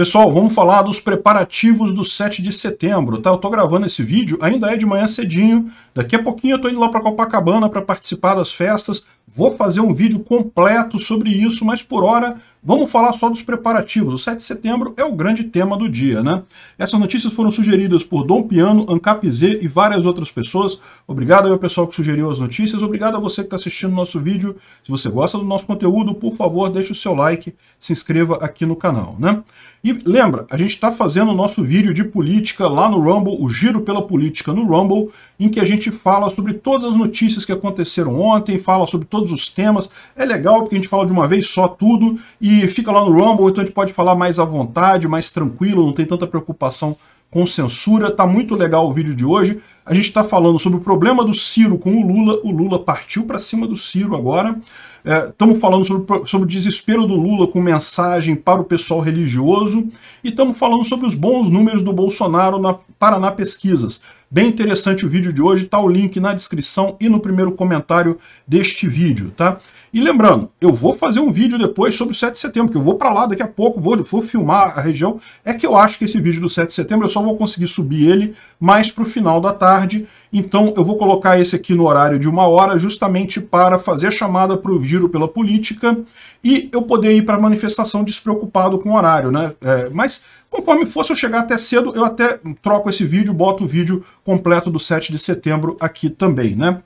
Pessoal, vamos falar dos preparativos do 7 de setembro, tá? Eu tô gravando esse vídeo, ainda é de manhã cedinho, daqui a pouquinho eu tô indo lá para Copacabana para participar das festas, Vou fazer um vídeo completo sobre isso, mas por hora vamos falar só dos preparativos. O 7 de setembro é o grande tema do dia, né? Essas notícias foram sugeridas por Dom Piano, Ancap Z e várias outras pessoas. Obrigado ao pessoal que sugeriu as notícias, obrigado a você que está assistindo o nosso vídeo. Se você gosta do nosso conteúdo, por favor, deixe o seu like, se inscreva aqui no canal, né? E lembra, a gente está fazendo o nosso vídeo de política lá no Rumble, o Giro pela Política no Rumble, em que a gente fala sobre todas as notícias que aconteceram ontem, fala sobre todos os temas. É legal porque a gente fala de uma vez só tudo e fica lá no Rumble, então a gente pode falar mais à vontade, mais tranquilo, não tem tanta preocupação com censura. Tá muito legal o vídeo de hoje. A gente está falando sobre o problema do Ciro com o Lula. O Lula partiu para cima do Ciro agora. Estamos é, falando sobre, sobre, o desespero do Lula com mensagem para o pessoal religioso. E estamos falando sobre os bons números do Bolsonaro na Paraná Pesquisas. Bem interessante o vídeo de hoje, tá o link na descrição e no primeiro comentário deste vídeo, tá? E lembrando, eu vou fazer um vídeo depois sobre o 7 de setembro, que eu vou para lá daqui a pouco, vou, vou filmar a região. É que eu acho que esse vídeo do 7 de setembro eu só vou conseguir subir ele mais para o final da tarde, então eu vou colocar esse aqui no horário de uma hora, justamente para fazer a chamada para o giro pela política e eu poder ir para a manifestação despreocupado com o horário, né? É, mas conforme fosse eu chegar até cedo, eu até troco esse vídeo, boto o vídeo completo do 7 de setembro aqui também, né?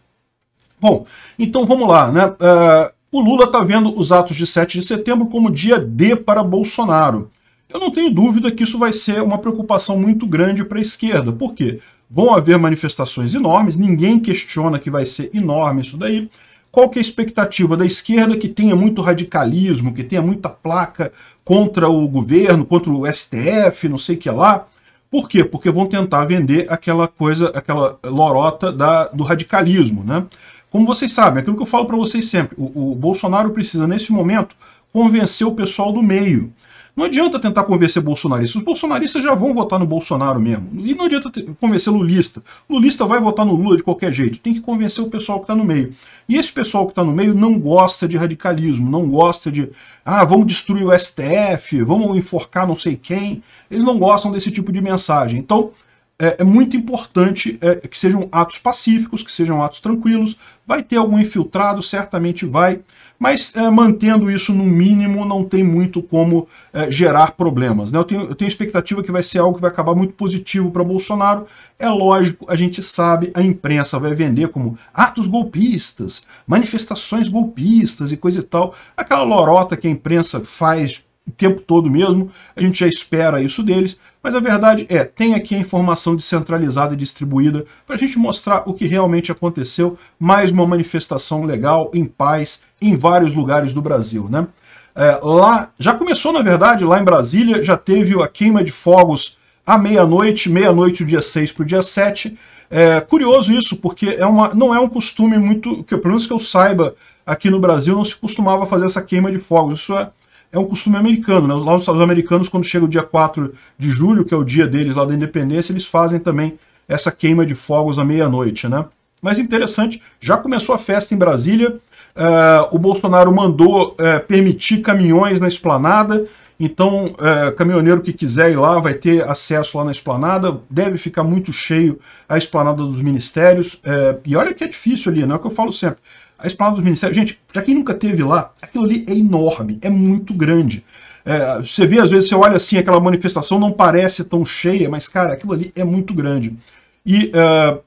Bom, então vamos lá, né? É, o Lula está vendo os atos de 7 de setembro como dia D para Bolsonaro. Eu não tenho dúvida que isso vai ser uma preocupação muito grande para a esquerda. Por quê? Vão haver manifestações enormes, ninguém questiona que vai ser enorme isso daí. Qual que é a expectativa da esquerda que tenha muito radicalismo, que tenha muita placa contra o governo, contra o STF, não sei o que lá? Por quê? Porque vão tentar vender aquela coisa, aquela lorota da, do radicalismo, né? Como vocês sabem, aquilo que eu falo para vocês sempre, o, o Bolsonaro precisa, nesse momento, convencer o pessoal do meio. Não adianta tentar convencer bolsonaristas. Os bolsonaristas já vão votar no Bolsonaro mesmo. E não adianta convencer lulista. Lulista vai votar no Lula de qualquer jeito. Tem que convencer o pessoal que está no meio. E esse pessoal que está no meio não gosta de radicalismo, não gosta de, ah, vamos destruir o STF, vamos enforcar não sei quem. Eles não gostam desse tipo de mensagem. Então, é, é muito importante é, que sejam atos pacíficos, que sejam atos tranquilos. Vai ter algum infiltrado, certamente vai, mas é, mantendo isso no mínimo não tem muito como é, gerar problemas. Né? Eu, tenho, eu tenho expectativa que vai ser algo que vai acabar muito positivo para Bolsonaro. É lógico, a gente sabe, a imprensa vai vender como atos golpistas, manifestações golpistas e coisa e tal. Aquela lorota que a imprensa faz o tempo todo mesmo, a gente já espera isso deles, mas a verdade é, tem aqui a informação descentralizada e distribuída para a gente mostrar o que realmente aconteceu, mais uma manifestação legal, em paz, em vários lugares do Brasil, né? É, lá, já começou, na verdade, lá em Brasília, já teve a queima de fogos à meia-noite, meia-noite do dia 6 para o dia 7. É, curioso isso, porque é uma, não é um costume muito, que, pelo menos que eu saiba, aqui no Brasil não se costumava fazer essa queima de fogos. Isso é, é um costume americano. Né? Lá os, americanos, quando chega o dia 4 de julho, que é o dia deles lá da independência, eles fazem também essa queima de fogos à meia-noite. Né? Mas interessante, já começou a festa em Brasília, uh, o Bolsonaro mandou uh, permitir caminhões na esplanada, então, uh, caminhoneiro que quiser ir lá vai ter acesso lá na esplanada, deve ficar muito cheio a esplanada dos ministérios, e olha que é difícil ali, não né? é o que eu falo sempre, a esplanada do Ministério, gente, para quem nunca teve lá, aquilo ali é enorme, é muito grande. É, você vê, às vezes, você olha assim, aquela manifestação não parece tão cheia, mas, cara, aquilo ali é muito grande. E uh,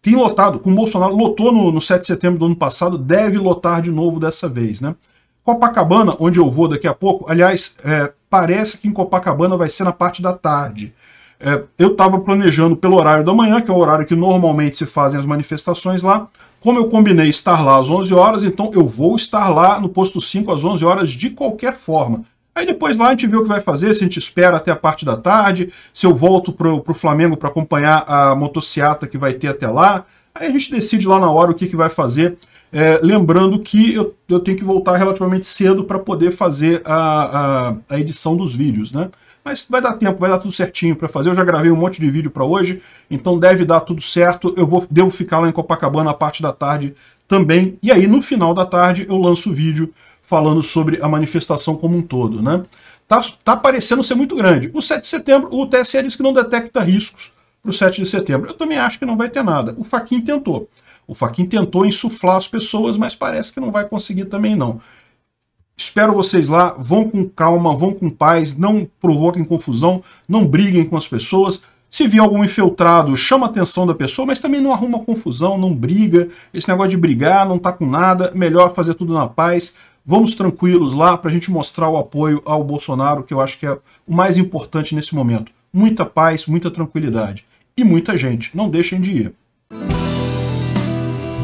tem lotado, com o Bolsonaro, lotou no, no 7 de setembro do ano passado, deve lotar de novo dessa vez, né? Copacabana, onde eu vou daqui a pouco, aliás, é, parece que em Copacabana vai ser na parte da tarde. É, eu estava planejando pelo horário da manhã, que é o horário que normalmente se fazem as manifestações lá, como eu combinei estar lá às 11 horas, então eu vou estar lá no posto 5 às 11 horas de qualquer forma. Aí depois lá a gente vê o que vai fazer, se a gente espera até a parte da tarde, se eu volto para o Flamengo para acompanhar a motociata que vai ter até lá. Aí a gente decide lá na hora o que, que vai fazer é, lembrando que eu, eu, tenho que voltar relativamente cedo para poder fazer a, a, a, edição dos vídeos, né? Mas vai dar tempo, vai dar tudo certinho para fazer. Eu já gravei um monte de vídeo para hoje, então deve dar tudo certo. Eu vou, devo ficar lá em Copacabana a parte da tarde também. E aí, no final da tarde, eu lanço o vídeo falando sobre a manifestação como um todo, né? Tá, tá parecendo ser muito grande. O 7 de setembro, o TSE diz que não detecta riscos para o 7 de setembro. Eu também acho que não vai ter nada. O Faquin tentou. O Faquin tentou insuflar as pessoas, mas parece que não vai conseguir também não. Espero vocês lá, vão com calma, vão com paz, não provoquem confusão, não briguem com as pessoas. Se vir algum infiltrado, chama a atenção da pessoa, mas também não arruma confusão, não briga. Esse negócio de brigar, não tá com nada, melhor fazer tudo na paz. Vamos tranquilos lá para a gente mostrar o apoio ao Bolsonaro, que eu acho que é o mais importante nesse momento. Muita paz, muita tranquilidade. E muita gente, não deixem de ir.